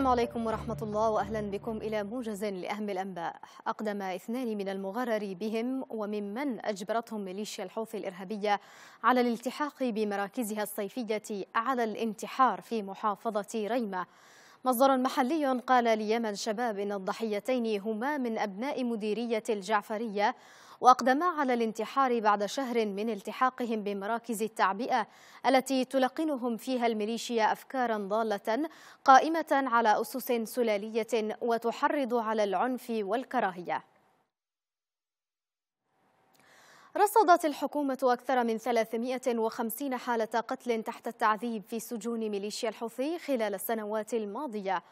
السلام عليكم ورحمة الله وأهلا بكم إلى موجز لأهم الأنباء أقدم اثنان من المغرر بهم وممن أجبرتهم ميليشيا الحوثي الإرهابية على الالتحاق بمراكزها الصيفية على الانتحار في محافظة ريمة مصدر محلي قال ليمن شباب إن الضحيتين هما من أبناء مديرية الجعفرية وأقدما على الانتحار بعد شهر من التحاقهم بمراكز التعبئة التي تلقنهم فيها الميليشيا أفكارا ضالة قائمة على أسس سلالية وتحرض على العنف والكراهية رصدت الحكومة أكثر من 350 حالة قتل تحت التعذيب في سجون ميليشيا الحوثي خلال السنوات الماضية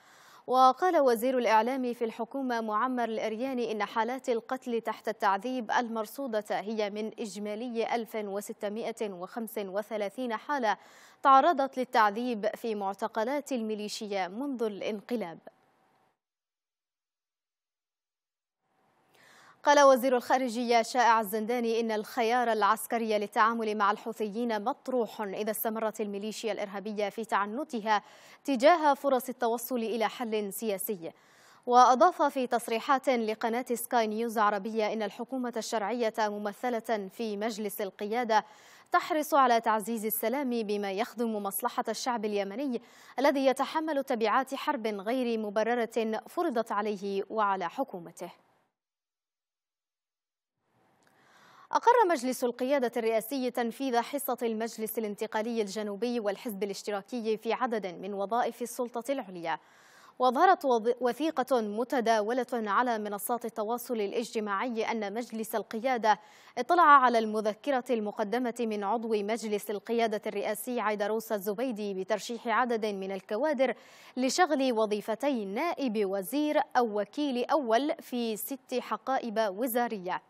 وقال وزير الإعلام في الحكومة معمر الأرياني إن حالات القتل تحت التعذيب المرصودة هي من إجمالي 1635 حالة تعرضت للتعذيب في معتقلات الميليشيا منذ الانقلاب قال وزير الخارجية شائع الزنداني إن الخيار العسكري للتعامل مع الحوثيين مطروح إذا استمرت الميليشيا الإرهابية في تعنتها تجاه فرص التوصل إلى حل سياسي وأضاف في تصريحات لقناة سكاي نيوز عربية إن الحكومة الشرعية ممثلة في مجلس القيادة تحرص على تعزيز السلام بما يخدم مصلحة الشعب اليمني الذي يتحمل تبعات حرب غير مبررة فرضت عليه وعلى حكومته أقر مجلس القيادة الرئاسي تنفيذ حصة المجلس الانتقالي الجنوبي والحزب الاشتراكي في عدد من وظائف السلطة العليا وظهرت وثيقة متداولة على منصات التواصل الاجتماعي أن مجلس القيادة اطلع على المذكرة المقدمة من عضو مجلس القيادة الرئاسي عيدروس الزبيدي بترشيح عدد من الكوادر لشغل وظيفتي نائب وزير أو وكيل أول في ست حقائب وزارية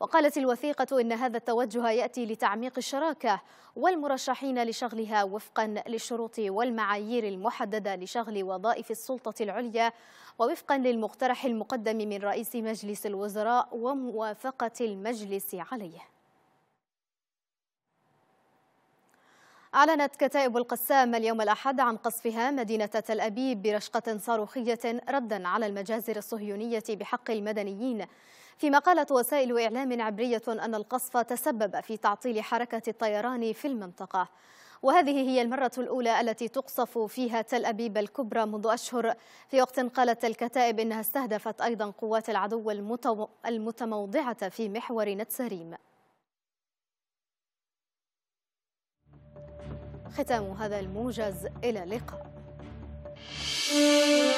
وقالت الوثيقة إن هذا التوجه يأتي لتعميق الشراكة والمرشحين لشغلها وفقا للشروط والمعايير المحددة لشغل وظائف السلطة العليا ووفقا للمقترح المقدم من رئيس مجلس الوزراء وموافقة المجلس عليه أعلنت كتائب القسام اليوم الأحد عن قصفها مدينة تل أبيب برشقة صاروخية ردا على المجازر الصهيونية بحق المدنيين فيما قالت وسائل إعلام عبرية أن القصف تسبب في تعطيل حركة الطيران في المنطقة وهذه هي المرة الأولى التي تقصف فيها تل أبيب الكبرى منذ أشهر في وقت قالت الكتائب إنها استهدفت أيضا قوات العدو المتو... المتموضعة في محور نتسريم ختام هذا الموجز إلى اللقاء